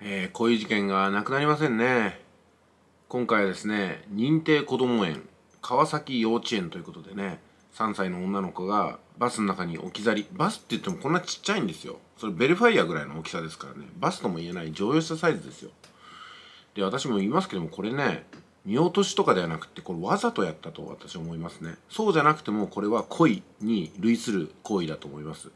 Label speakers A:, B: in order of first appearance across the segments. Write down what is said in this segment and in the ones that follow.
A: えー、こういう事件がなくなりませんね今回はですね認定こども園川崎幼稚園ということでね3歳の女の子がバスの中に置き去りバスって言ってもこんなちっちゃいんですよそれベルファイアぐらいの大きさですからねバスとも言えない乗用車サイズですよで私も言いますけどもこれね見落としとかではなくてこれわざとやったと私は思いますねそうじゃなくてもこれは故意に類する行為だと思います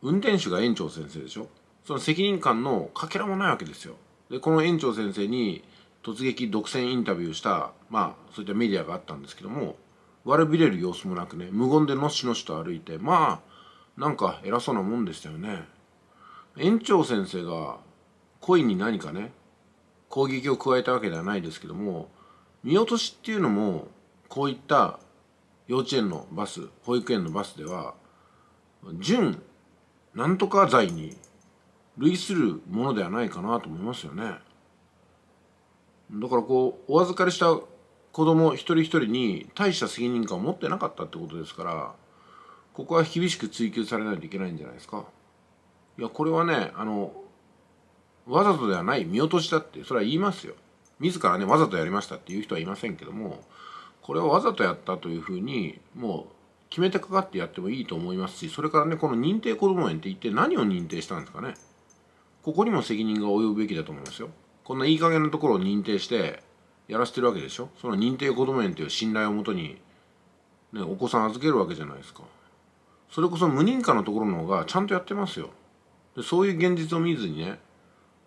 A: 運転手が園長先生でしょその責任感のかけらもないわけですよ。で、この園長先生に突撃独占インタビューした、まあ、そういったメディアがあったんですけども、悪びれる様子もなくね、無言でのしのしと歩いて、まあ、なんか偉そうなもんでしたよね。園長先生が故意に何かね、攻撃を加えたわけではないですけども、見落としっていうのも、こういった幼稚園のバス、保育園のバスでは、準なんとか罪に類するものではないかなと思いますよね。だからこうお預かりした子供一人一人に大した責任感を持ってなかったってことですからここは厳しく追及されないといけないんじゃないですか。いやこれはねあのわざとではない見落としだってそれは言いますよ。自らねわざとやりましたっていう人はいませんけどもこれはわざとやったというふうにもう決めてかかってやってもいいと思いますしそれからねこの認定こども園って一体何を認定したんですかね。ここにも責任が及ぶべきだと思いますよこんないい加減なところを認定してやらせてるわけでしょその認定こども園という信頼をもとに、ね、お子さん預けるわけじゃないですかそれこそ無認可のところの方がちゃんとやってますよでそういう現実を見ずにね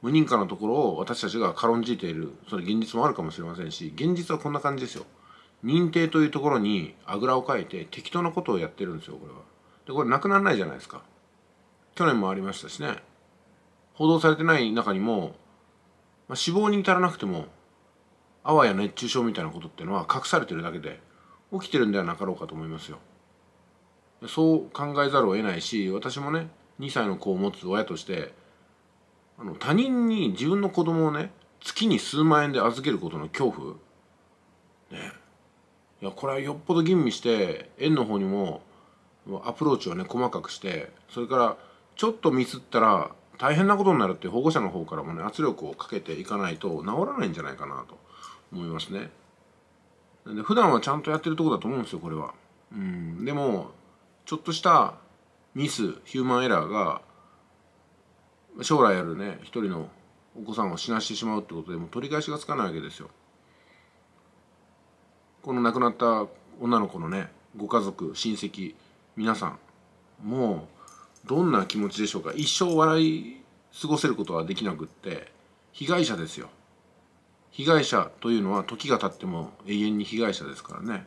A: 無認可のところを私たちが軽んじているその現実もあるかもしれませんし現実はこんな感じですよ認定というところにあぐらをかいて適当なことをやってるんですよこれはでこれなくならないじゃないですか去年もありましたしね報道されてない中にも、まあ、死亡に至らなくてもあわや熱中症みたいなことっていうのは隠されてるだけで起きてるんではなかろうかと思いますよ。そう考えざるを得ないし私もね2歳の子を持つ親としてあの他人に自分の子供をね月に数万円で預けることの恐怖ねいやこれはよっぽど吟味して円の方にもアプローチをね細かくしてそれからちょっとミスったら大変なことになるって保護者の方からもね圧力をかけていかないと治らないんじゃないかなと思いますね。で普段はちゃんとやってるとこだと思うんですよこれは。うんでもちょっとしたミスヒューマンエラーが将来あるね一人のお子さんを死なしてしまうってことでも取り返しがつかないわけですよ。この亡くなった女の子のねご家族親戚皆さんもうどんな気持ちでしょうか一生笑い過ごせることはできなくって被害者ですよ被害者というのは時が経っても永遠に被害者ですからね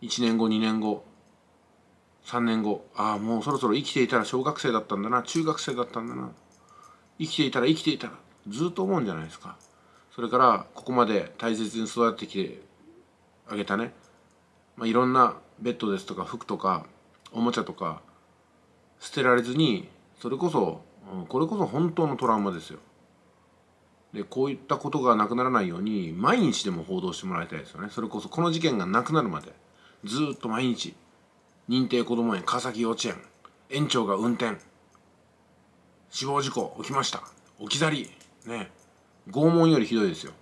A: 1年後2年後3年後ああもうそろそろ生きていたら小学生だったんだな中学生だったんだな生きていたら生きていたらずっと思うんじゃないですかそれからここまで大切に育ててきてあげたね、まあ、いろんなベッドですとか服とかおもちゃとか捨てられずにそれこそ、これこそ本当のトラウマですよでこういったことがなくならないように毎日でも報道してもらいたいですよねそれこそこの事件がなくなるまでずっと毎日認定こども園川崎幼稚園園長が運転死亡事故起きました置き去りね拷問よりひどいですよ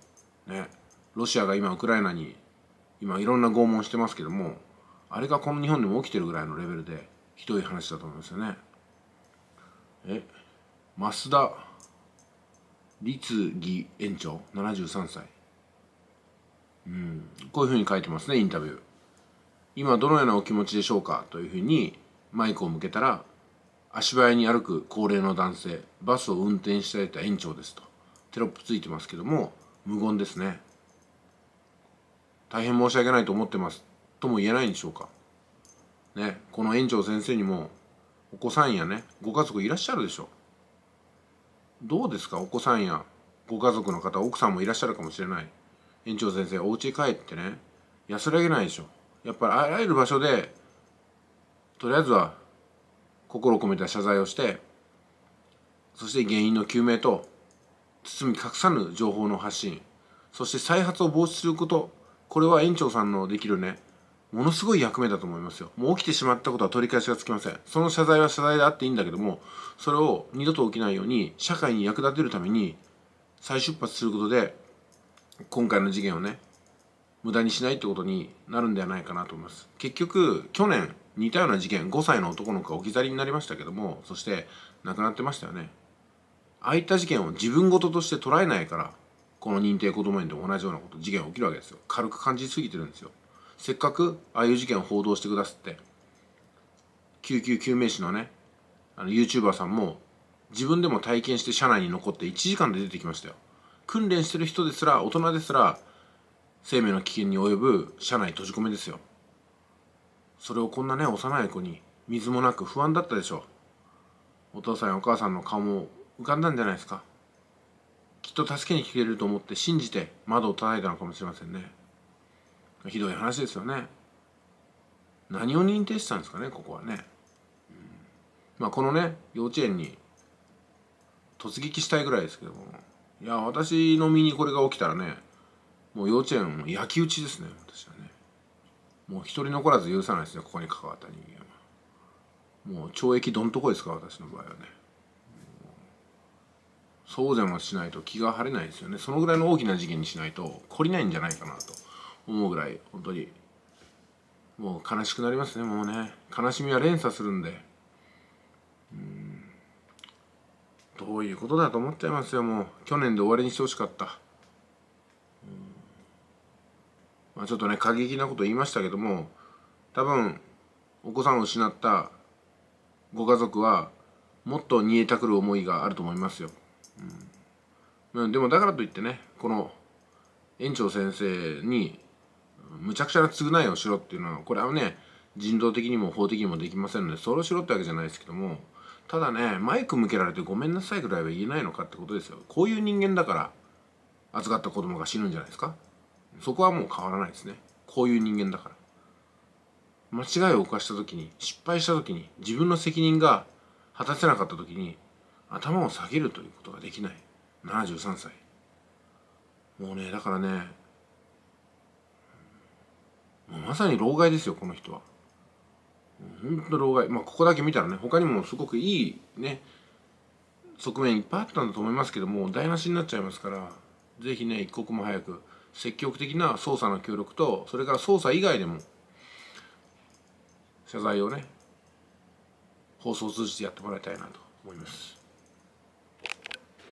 A: ねロシアが今ウクライナに今いろんな拷問してますけどもあれがこの日本でも起きてるぐらいのレベルでひどい話だと思いますよねえ増田律義園長73歳うんこういうふうに書いてますねインタビュー今どのようなお気持ちでしょうかというふうにマイクを向けたら足早に歩く高齢の男性バスを運転していた園長ですとテロップついてますけども無言ですね大変申し訳ないと思ってますとも言えないんでしょうか。ね、この園長先生にもお子さんやねご家族いらっしゃるでしょどうですかお子さんやご家族の方奥さんもいらっしゃるかもしれない園長先生お家帰ってね安らげないでしょやっぱりあらゆる場所でとりあえずは心を込めた謝罪をしてそして原因の究明と包み隠さぬ情報の発信そして再発を防止することこれは園長さんのできるねものすごい役目だと思いますよ。もう起きてしまったことは取り返しがつきません。その謝罪は謝罪であっていいんだけども、それを二度と起きないように、社会に役立てるために、再出発することで、今回の事件をね、無駄にしないってことになるんではないかなと思います。結局、去年、似たような事件、5歳の男の子が置き去りになりましたけども、そして亡くなってましたよね。ああいった事件を自分事として捉えないから、この認定こども園でも同じようなこと、事件が起きるわけですよ。軽く感じすぎてるんですよ。せっかくああいう事件を報道してくださって救急救命士のねあの YouTuber さんも自分でも体験して車内に残って1時間で出てきましたよ訓練してる人ですら大人ですら生命の危険に及ぶ車内閉じ込めですよそれをこんなね幼い子に水もなく不安だったでしょうお父さんやお母さんの顔も浮かんだんじゃないですかきっと助けに来てると思って信じて窓を叩いたのかもしれませんねひどい話ですよね何を認定したんですかねここはね、うん、まあこのね幼稚園に突撃したいぐらいですけどもいや私の身にこれが起きたらねもう幼稚園も焼き討ちですね私はねもう一人残らず許さないですねここに関わった人間はもう懲役どんとこですか私の場合はねそうでもしないと気が晴れないですよねそのぐらいの大きな事件にしないと懲りないんじゃないかなと思うぐらい本当にもう悲しくなりますねもうね悲しみは連鎖するんでうんどういうことだと思っちゃいますよもう去年で終わりにしてほしかったまあ、ちょっとね過激なこと言いましたけども多分お子さんを失ったご家族はもっと煮えたくる思いがあると思いますよ、うん、でもだからといってねこの園長先生にむちゃくちゃな償いをしろっていうのはこれはね人道的にも法的にもできませんのでそれをしろってわけじゃないですけどもただねマイク向けられてごめんなさいぐらいは言えないのかってことですよこういう人間だから預かった子供が死ぬんじゃないですかそこはもう変わらないですねこういう人間だから間違いを犯した時に失敗した時に自分の責任が果たせなかった時に頭を下げるということができない73歳もうねだからねまさに老害ですよこの人は本当老害まあここだけ見たらね他にもすごくいいね側面いっぱいあったんだと思いますけども台無しになっちゃいますから是非ね一刻も早く積極的な捜査の協力とそれから捜査以外でも謝罪をね放送を通じてやってもらいたいなと思います。